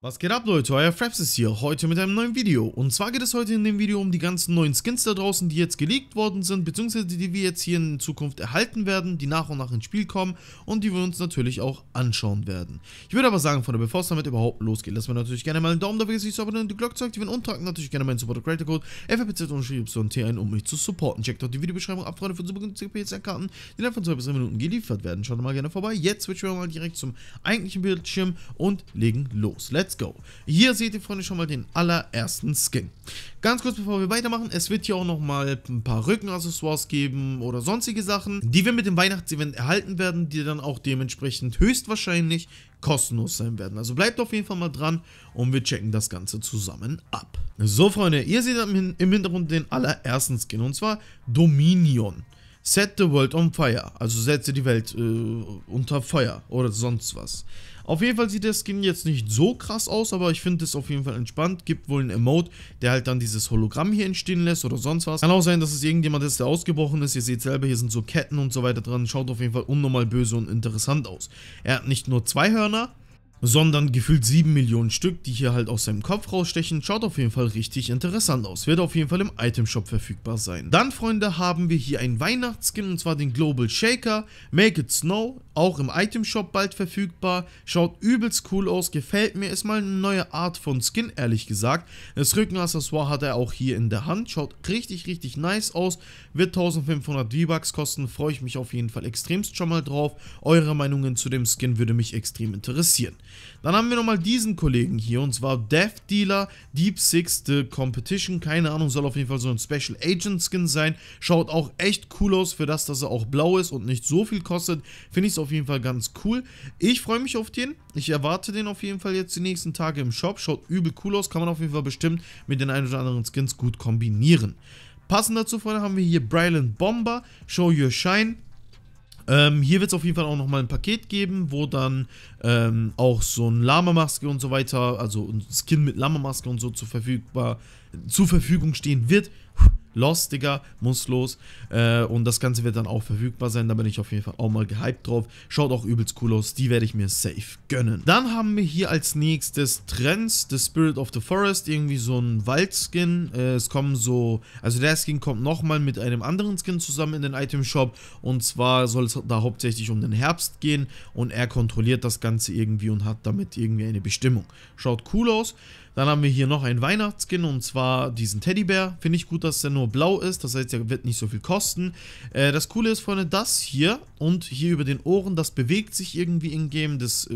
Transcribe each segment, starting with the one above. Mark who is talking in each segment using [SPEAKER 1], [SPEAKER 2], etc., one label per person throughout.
[SPEAKER 1] Was geht ab Leute, euer Fraps ist hier, heute mit einem neuen Video. Und zwar geht es heute in dem Video um die ganzen neuen Skins da draußen, die jetzt geleakt worden sind, beziehungsweise die wir jetzt hier in Zukunft erhalten werden, die nach und nach ins Spiel kommen und die wir uns natürlich auch anschauen werden. Ich würde aber sagen, Freunde, bevor es damit überhaupt losgeht, lassen wir natürlich gerne mal einen Daumen da, vergesst nicht zu abonnieren, und die Glocke zu aktivieren und tragt natürlich gerne meinen Supporter Creator Code FFPZ-T ein, um mich zu supporten. Checkt auch die Videobeschreibung ab, Freunde, für super günstige PC-Karten, die dann von 2 bis 3 Minuten geliefert werden. Schaut mal gerne vorbei. Jetzt switchen wir mal direkt zum eigentlichen Bildschirm und legen los. Let's let's go. Hier seht ihr, Freunde, schon mal den allerersten Skin. Ganz kurz, bevor wir weitermachen, es wird hier auch nochmal ein paar Rückenaccessoires geben oder sonstige Sachen, die wir mit dem Weihnachtsevent erhalten werden, die dann auch dementsprechend höchstwahrscheinlich kostenlos sein werden. Also bleibt auf jeden Fall mal dran und wir checken das Ganze zusammen ab. So, Freunde, ihr seht im Hintergrund den allerersten Skin und zwar Dominion. Set the world on fire. Also setze die Welt äh, unter Feuer oder sonst was. Auf jeden Fall sieht der Skin jetzt nicht so krass aus, aber ich finde es auf jeden Fall entspannt. Gibt wohl einen Emote, der halt dann dieses Hologramm hier entstehen lässt oder sonst was. Kann auch sein, dass es irgendjemand ist, der ausgebrochen ist. Ihr seht selber, hier sind so Ketten und so weiter dran. Schaut auf jeden Fall unnormal böse und interessant aus. Er hat nicht nur zwei Hörner, sondern gefühlt 7 Millionen Stück, die hier halt aus seinem Kopf rausstechen, schaut auf jeden Fall richtig interessant aus, wird auf jeden Fall im Itemshop verfügbar sein. Dann, Freunde, haben wir hier einen Weihnachtsskin und zwar den Global Shaker, Make It Snow, auch im Itemshop bald verfügbar, schaut übelst cool aus, gefällt mir, ist mal eine neue Art von Skin, ehrlich gesagt. Das Rückenaccessoire hat er auch hier in der Hand, schaut richtig, richtig nice aus, wird 1500 V-Bucks kosten, freue ich mich auf jeden Fall extremst schon mal drauf. Eure Meinungen zu dem Skin würde mich extrem interessieren. Dann haben wir nochmal diesen Kollegen hier, und zwar Death Dealer Deep Six The Competition. Keine Ahnung, soll auf jeden Fall so ein Special Agent Skin sein. Schaut auch echt cool aus für das, dass er auch blau ist und nicht so viel kostet. Finde ich es auf jeden Fall ganz cool. Ich freue mich auf den. Ich erwarte den auf jeden Fall jetzt die nächsten Tage im Shop. Schaut übel cool aus, kann man auf jeden Fall bestimmt mit den ein oder anderen Skins gut kombinieren. Passend dazu, Freunde, haben wir hier Brylan Bomber, Show Your Shine, ähm, hier wird es auf jeden Fall auch nochmal ein Paket geben, wo dann ähm, auch so ein Lama-Maske und so weiter, also ein Skin mit Lama-Maske und so zur, verfügbar, zur Verfügung stehen wird. Lost, Digga, muss los. Äh, und das Ganze wird dann auch verfügbar sein. Da bin ich auf jeden Fall auch mal gehypt drauf. Schaut auch übelst cool aus. Die werde ich mir safe gönnen. Dann haben wir hier als nächstes Trends, The Spirit of the Forest. Irgendwie so ein Waldskin. Äh, es kommen so, also der Skin kommt nochmal mit einem anderen Skin zusammen in den Item Shop. Und zwar soll es da hauptsächlich um den Herbst gehen. Und er kontrolliert das Ganze irgendwie und hat damit irgendwie eine Bestimmung. Schaut cool aus. Dann haben wir hier noch einen Weihnachtsskin und zwar diesen Teddybär. Finde ich gut, dass der nur blau ist, das heißt, der wird nicht so viel kosten. Äh, das Coole ist, Freunde, das hier und hier über den Ohren, das bewegt sich irgendwie in-game, das äh,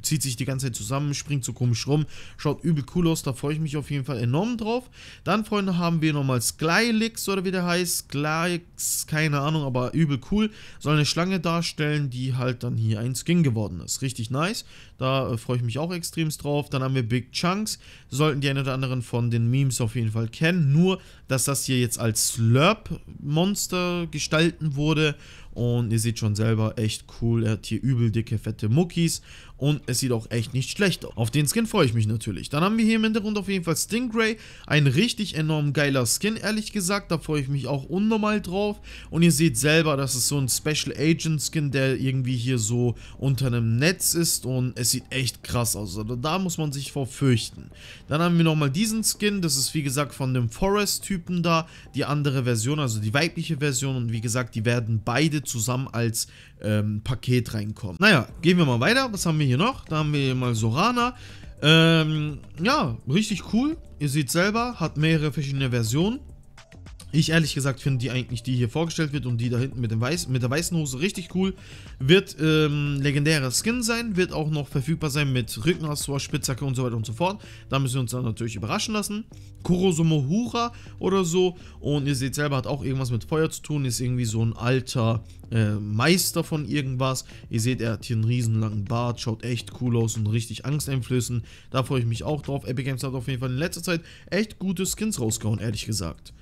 [SPEAKER 1] zieht sich die ganze Zeit zusammen, springt so komisch rum, schaut übel cool aus, da freue ich mich auf jeden Fall enorm drauf. Dann, Freunde, haben wir nochmal Skylix oder wie der heißt, Skylix, keine Ahnung, aber übel cool. Soll eine Schlange darstellen, die halt dann hier ein Skin geworden ist. Richtig nice, da äh, freue ich mich auch extremst drauf. Dann haben wir Big Chunks sollten die einen oder anderen von den Memes auf jeden Fall kennen. Nur, dass das hier jetzt als Slurp-Monster gestalten wurde und ihr seht schon selber, echt cool. Er hat hier übel dicke, fette Muckis. Und es sieht auch echt nicht schlecht aus. Auf den Skin freue ich mich natürlich. Dann haben wir hier im Hintergrund auf jeden Fall Stingray. Ein richtig enorm geiler Skin, ehrlich gesagt. Da freue ich mich auch unnormal drauf. Und ihr seht selber, das ist so ein Special Agent Skin, der irgendwie hier so unter einem Netz ist. Und es sieht echt krass aus. Also da muss man sich vor fürchten. Dann haben wir nochmal diesen Skin. Das ist wie gesagt von dem Forest-Typen da. Die andere Version, also die weibliche Version. Und wie gesagt, die werden beide zusammen als ähm, Paket reinkommen. Naja, gehen wir mal weiter. Was haben wir hier noch? Da haben wir hier mal Sorana. Ähm, ja, richtig cool. Ihr seht selber, hat mehrere verschiedene Versionen. Ich ehrlich gesagt finde die eigentlich, die hier vorgestellt wird und die da hinten mit, dem Weiß, mit der weißen Hose richtig cool. Wird ähm, legendärer Skin sein, wird auch noch verfügbar sein mit Rückenauswasch, Spitzhacke und so weiter und so fort. Da müssen wir uns dann natürlich überraschen lassen. Kurosumohura oder so. Und ihr seht selber, hat auch irgendwas mit Feuer zu tun, ist irgendwie so ein alter äh, Meister von irgendwas. Ihr seht, er hat hier einen riesenlangen Bart, schaut echt cool aus und richtig Angst einflößen. Da freue ich mich auch drauf. Epic Games hat auf jeden Fall in letzter Zeit echt gute Skins rausgehauen, ehrlich gesagt.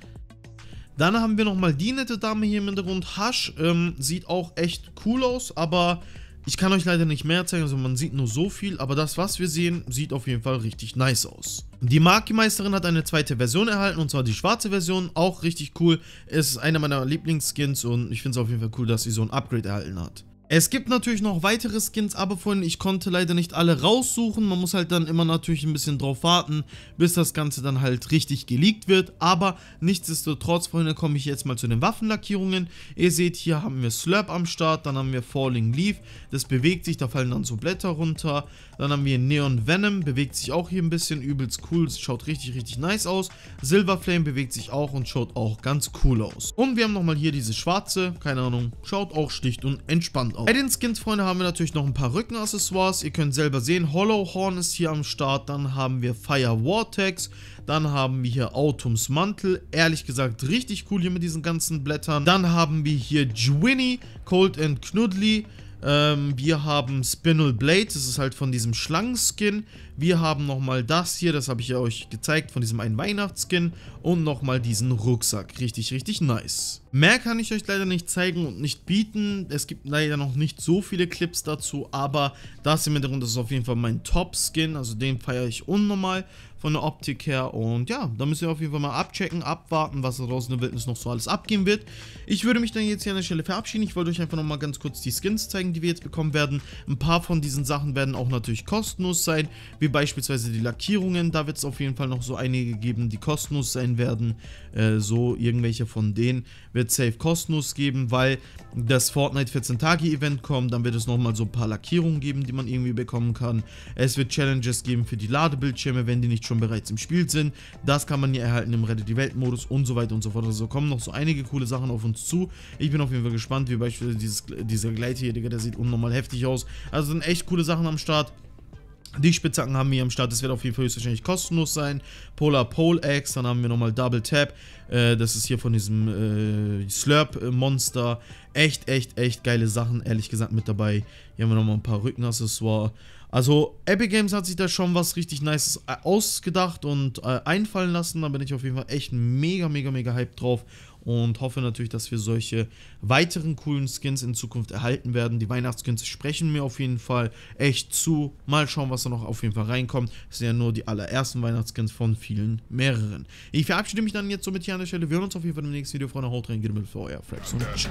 [SPEAKER 1] Dann haben wir nochmal die nette Dame hier im Hintergrund. Hasch ähm, sieht auch echt cool aus, aber ich kann euch leider nicht mehr zeigen, also man sieht nur so viel, aber das, was wir sehen, sieht auf jeden Fall richtig nice aus. Die Maki-Meisterin hat eine zweite Version erhalten, und zwar die schwarze Version, auch richtig cool. ist einer meiner Lieblingsskins und ich finde es auf jeden Fall cool, dass sie so ein Upgrade erhalten hat. Es gibt natürlich noch weitere Skins, aber vorhin, ich konnte leider nicht alle raussuchen. Man muss halt dann immer natürlich ein bisschen drauf warten, bis das Ganze dann halt richtig geleakt wird. Aber nichtsdestotrotz, Freunde, komme ich jetzt mal zu den Waffenlackierungen. Ihr seht, hier haben wir Slurp am Start, dann haben wir Falling Leaf. Das bewegt sich, da fallen dann so Blätter runter. Dann haben wir Neon Venom, bewegt sich auch hier ein bisschen, übelst cool, schaut richtig, richtig nice aus. Silver Flame bewegt sich auch und schaut auch ganz cool aus. Und wir haben nochmal hier diese schwarze, keine Ahnung, schaut auch schlicht und entspannt und auch. Bei den Skins, Freunde, haben wir natürlich noch ein paar Rückenaccessoires. Ihr könnt selber sehen, Hollow Horn ist hier am Start. Dann haben wir Fire Vortex. Dann haben wir hier Autums Mantel. Ehrlich gesagt, richtig cool hier mit diesen ganzen Blättern. Dann haben wir hier Jwinny, Cold and Knuddly. Ähm, wir haben Spinel Blade, das ist halt von diesem Schlangenskin. Wir haben nochmal das hier, das habe ich euch gezeigt, von diesem einen Weihnachtsskin. Und nochmal diesen Rucksack. Richtig, richtig nice. Mehr kann ich euch leider nicht zeigen und nicht bieten. Es gibt leider noch nicht so viele Clips dazu, aber das im Hintergrund ist auf jeden Fall mein Top-Skin. Also den feiere ich unnormal von der Optik her. Und ja, da müsst ihr auf jeden Fall mal abchecken, abwarten, was draußen in der Wildnis noch so alles abgehen wird. Ich würde mich dann jetzt hier an der Stelle verabschieden. Ich wollte euch einfach nochmal ganz kurz die Skins zeigen, die wir jetzt bekommen werden. Ein paar von diesen Sachen werden auch natürlich kostenlos sein, wie beispielsweise die Lackierungen. Da wird es auf jeden Fall noch so einige geben, die kostenlos sein werden. Äh, so irgendwelche von denen wird wird safe kostenlos geben, weil das Fortnite 14-Tage-Event kommt. Dann wird es nochmal so ein paar Lackierungen geben, die man irgendwie bekommen kann. Es wird Challenges geben für die Ladebildschirme, wenn die nicht schon bereits im Spiel sind. Das kann man hier erhalten im Rette die Welt-Modus und so weiter und so fort. Also kommen noch so einige coole Sachen auf uns zu. Ich bin auf jeden Fall gespannt, wie beispielsweise dieses, dieser Gleiter hier, der sieht unnormal heftig aus. Also sind echt coole Sachen am Start. Die Spitzhacken haben wir hier am Start. Das wird auf jeden Fall höchstwahrscheinlich kostenlos sein. Polar Pole Axe, dann haben wir nochmal Double Tap. Äh, das ist hier von diesem äh, Slurp-Monster. Echt, echt, echt geile Sachen, ehrlich gesagt, mit dabei. Hier haben wir nochmal ein paar Rückenaccessoires. Also, Epic Games hat sich da schon was richtig Nices äh, ausgedacht und äh, einfallen lassen. Da bin ich auf jeden Fall echt mega, mega, mega hyped drauf und hoffe natürlich, dass wir solche weiteren coolen Skins in Zukunft erhalten werden. Die Weihnachtsskins sprechen mir auf jeden Fall echt zu. Mal schauen, was da noch auf jeden Fall reinkommt. Das sind ja nur die allerersten Weihnachtsskins von vielen mehreren. Ich verabschiede mich dann jetzt somit hier an der Stelle. Wir hören uns auf jeden Fall im nächsten Video, Freunde. Haut rein, geht mit für euer Fraps und ciao.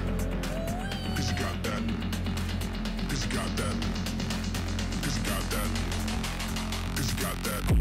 [SPEAKER 1] got that.